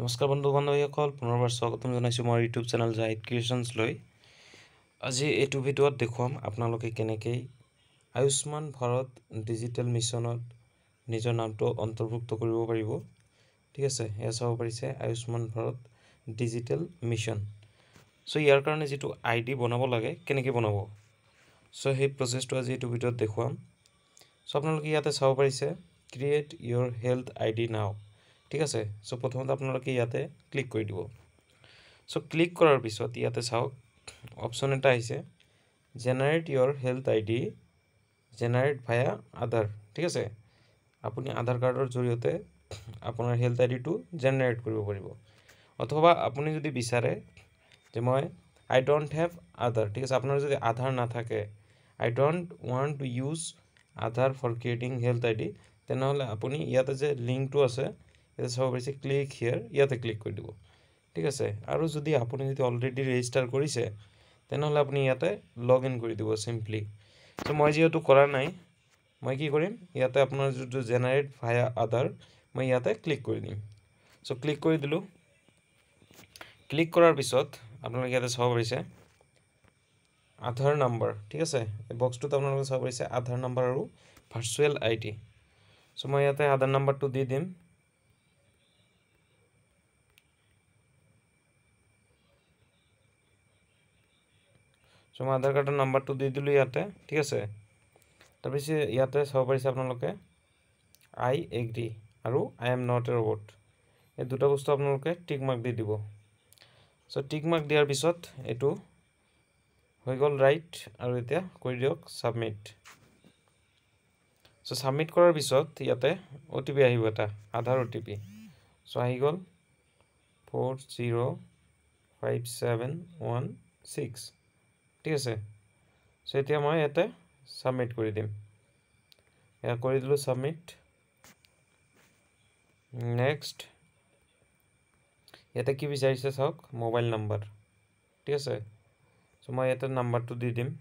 নমস্কাৰ বন্ধু বান্ধৱীসকল পুনৰবাৰ স্বাগতম জনাইছোঁ মই ইউটিউব চেনেল জাহিদ ক্ৰিয়েশ্যনছ লৈ আজি এইটো ভিডিঅ'ত দেখুৱাম আপোনালোকে কেনেকৈ আয়ুষ্মান ভাৰত ডিজিটেল মিছনত নিজৰ নামটো অন্তৰ্ভুক্ত কৰিব পাৰিব ঠিক আছে সেয়া চাব পাৰিছে Ayushman Bharat digital mission so' ইয়াৰ কাৰণে যিটো আই ডি বনাব লাগে কেনেকৈ বনাব চ' সেই প্ৰচেছটো আজি এইটো ভিডিঅ'ত দেখুৱাম চ' আপোনালোকে ইয়াতে চাব পাৰিছে create your health I D now ঠিক আছে সো প্রথমত আপোনালোকে ইয়াতে ক্লিক কৰি দিব সো ক্লিক কৰাৰ পিছত ইয়াতে চাওক অপশ্যন এটা আহিছে generate your health I D generate via Aadhaar ঠিক আছে আপুনি আধাৰ কাৰ্ডৰ জৰিয়তে আপোনাৰ হেল্থ আই ডিটো জেনেৰেট কৰিব পাৰিব অথবা আপুনি যদি বিচাৰে যে মই আই ডণ্ট হেভ আধাৰ ঠিক আছে আপোনাৰ যদি আধাৰ নাথাকে I don't want to use Aadhaar for creating health I D তেনেহ'লে আপুনি ইয়াতে যে লিংকটো আছে এটা সহকারী ক্লিক হিয়ার ইয়াতে ক্লিক কৰি দিব ঠিক আছে আৰু যদি আপুনি যদি অলৰেডি ৰেজিষ্টাৰ কৰিছে তেনেহ'লে আপুনি ইয়াতে লগ ইন কৰি দিব চিম্পলি তো মই যিহেতু কৰা নাই মই কি কৰিম ইয়াতে আপোনাৰ যোনটো জেনেৰেট ভায়া আধাৰ মই ইয়াতে ক্লিক কৰি দিম চ' ক্লিক কৰি দিলোঁ ক্লিক কৰাৰ পিছত আপোনালোকে ইয়াতে চাব পাৰিছে আধাৰ নাম্বাৰ ঠিক আছে এই বক্সটোত আপোনালোকে চাব পাৰিছে আধাৰ নাম্বাৰ আৰু ভাৰ্চুৱেল আই ডি চ' মই ইয়াতে আধাৰ নাম্বাৰটো দি দিম সো মই আধাৰ কাৰ্ডৰ নম্বৰটো দি দিলোঁ ইয়াতে ঠিক আছে তাৰপিছত ইয়াতে চাব পাৰিছে আপোনালোকে আই এগ্ৰি আৰু I am not a robot এই দুটা বস্তু আপোনালোকে টিক মাৰ্ক দি দিব চ' টিক মাৰ্ক দিয়াৰ পিছত এইটো হৈ গ'ল ৰাইট আৰু এতিয়া কৰি দিয়ক ছাবমিট চ' ছাবমিট কৰাৰ পিছত ইয়াতে অ' টি পি আহিব এটা আধাৰ অ' টি পি চ' আহি গ'ল four zero' five seven one six ঠিক আছে চ' এতিয়া মই ইয়াতে ছাবমিট কৰি দিম এয়া কৰি দিলোঁ ছাবমিট নেক্সট ইয়াতে কি বিচাৰিছে চাওক মোবাইল নাম্বাৰ ঠিক আছে চ' মই ইয়াতে নাম্বাৰটো দি দিম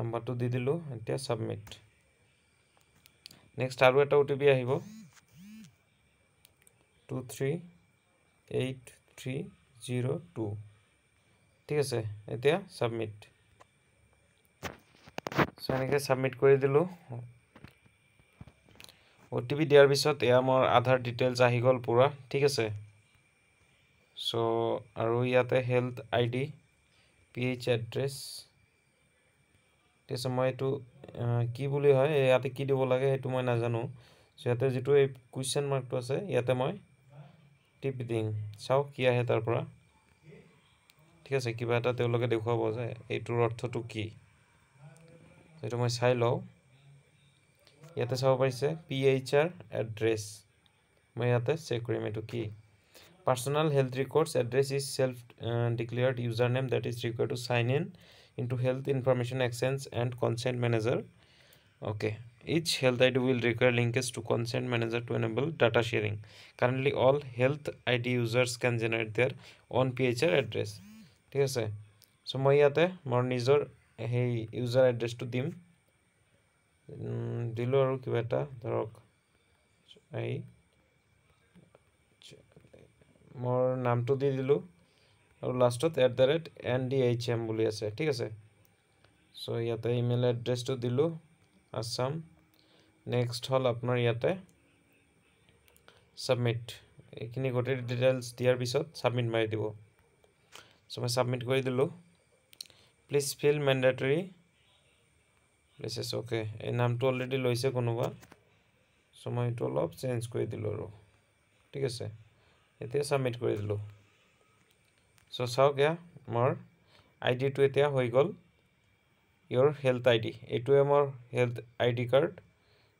নাম্বাৰটো দি দিলোঁ এতিয়া ছাবমিট নেক্সট আৰু এটা অ' টি পি আহিব two three eight three zero' two ঠিক আছে এতিয়া সাবমিট সো এনেকৈ সাবমিট কৰি দিলোঁ অ' টি পি দিয়াৰ পিছত এয়া মোৰ আধাৰ ডিটেইলছ আহি গ'ল পূৰা ঠিক আছে চ' আৰু ইয়াতে health I D P H address ঠিক আছে মই এইটো কি বুলি হয় ইয়াতে কি দিব লাগে সেইটো মই নাজানো চ' ইয়াতে যিটো এই কুৱেশ্যন মাৰ্কটো আছে ইয়াতে মই টিপ দিম চাওক কি আহে তাৰ পৰা ঠিক আছে কিবা এটা তেওঁলোকে দেখুৱাব যে এইটোৰ অৰ্থটো কি সেইটো মই চাই লওঁ ইয়াতে চাব পাৰিছে পি এইচ আৰ এড্ৰেছ মই ইয়াতে চেক কৰিম এইটো কি personal health records address is self declared user name that is require to sign in into health information exchange and consent manager okay each health id will require linkage to consent manager to enable data sharing currently all health id users can generate their own phr address ঠিক আছে চ' মই ইয়াতে মোৰ নিজৰ সেই user এড্ৰেছটো দিম দিলোঁ আৰু কিবা এটা ধৰক এই মোৰ নামটো দি দিলোঁ আৰু লাষ্টত at the rate N D H M বুলি আছে ঠিক আছে চ' ইয়াতে ইমেইল এড্ৰেছটো দিলোঁ আছাম নেক্সট হ'ল আপোনাৰ ইয়াতে ছাবমিট এইখিনি গোটেই ডিটেইলছ দিয়াৰ পিছত ছাবমিট মাৰি দিব চ' মই ছাবমিট কৰি দিলোঁ প্লিজ ফিল মেণ্ডেটৰী প্লিজ এছ অ'কে এই নামটো অলৰেডি লৈছে কোনোবা চ' মই এইটো অলপ চেঞ্জ কৰি দিলোঁ আৰু ঠিক আছে এতিয়া ছাবমিট কৰি দিলোঁ চ' চাওক এয়া মোৰ আই ডিটো এতিয়া হৈ গ'ল ইয়'ৰ হেল্থ আই ডি এইটোৱে মোৰ হেল্থ আই ডি কাৰ্ড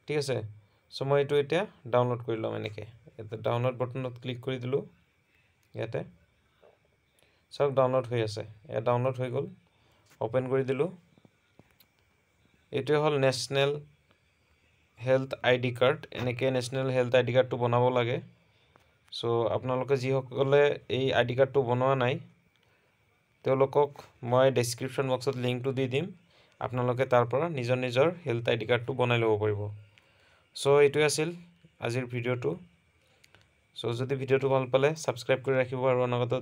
ঠিক আছে চ' মই এইটো এতিয়া ডাউনলোড কৰি ল'ম এনেকৈ ইয়াতে ডাউনলোড বটনত ক্লিক কৰি দিলোঁ ইয়াতে চাওক ডাউনলোড হৈ আছে এয়া ডাউনলোড হৈ গ'ল অ'পেন কৰি দিলোঁ এইটোৱে হ'ল national health I D card এনেকৈ নেশ্যনেল হেল্থ আই ডি কাৰ্ডটো বনাব লাগে চ' আপোনালোকে যিসকলে এই আই ডি কাৰ্ডটো বনোৱা নাই তেওঁলোকক মই ডেছক্ৰিপশ্যন বক্সত লিংকটো দি দিম আপোনালোকে তাৰ পৰা নিজৰ নিজৰ হেল্থ আই ডি কাৰ্ডটো বনাই ল'ব পাৰিব চ' এইটোৱে আছিল আজিৰ ভিডিঅ'টো চ' যদি ভিডিঅ'টো ভাল পালে ছাবস্ক্ৰাইব কৰি ৰাখিব আৰু অনাগত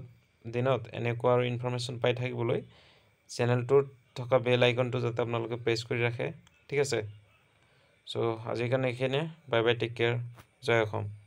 দিনত এনেকুৱা আৰু ইনফৰ্মেশ্যন পাই থাকিবলৈ চেনেলটোত থকা বেল আইকনটো যাতে আপোনালোকে প্ৰেছ কৰি ৰাখে ঠিক আছে চ' আজিৰ কাৰণে এইখিনিয়ে বাই বাই টেক কেয়াৰ জয় অসম